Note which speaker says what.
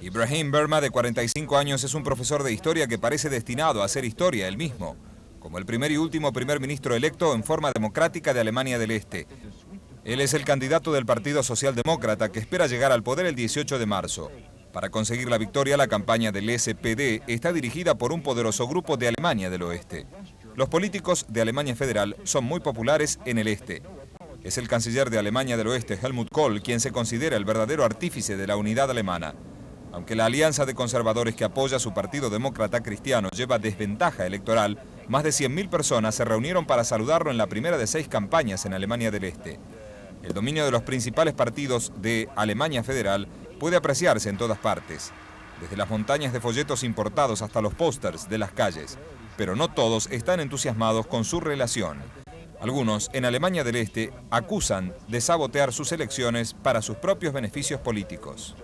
Speaker 1: Ibrahim Berma, de 45 años, es un profesor de historia que parece destinado a hacer historia él mismo, como el primer y último primer ministro electo en forma democrática de Alemania del Este. Él es el candidato del Partido Socialdemócrata que espera llegar al poder el 18 de marzo. Para conseguir la victoria, la campaña del SPD está dirigida por un poderoso grupo de Alemania del Oeste. Los políticos de Alemania Federal son muy populares en el Este. Es el canciller de Alemania del Oeste, Helmut Kohl, quien se considera el verdadero artífice de la unidad alemana. Aunque la alianza de conservadores que apoya a su partido demócrata cristiano lleva desventaja electoral, más de 100.000 personas se reunieron para saludarlo en la primera de seis campañas en Alemania del Este. El dominio de los principales partidos de Alemania Federal puede apreciarse en todas partes, desde las montañas de folletos importados hasta los pósters de las calles, pero no todos están entusiasmados con su relación. Algunos en Alemania del Este acusan de sabotear sus elecciones para sus propios beneficios políticos.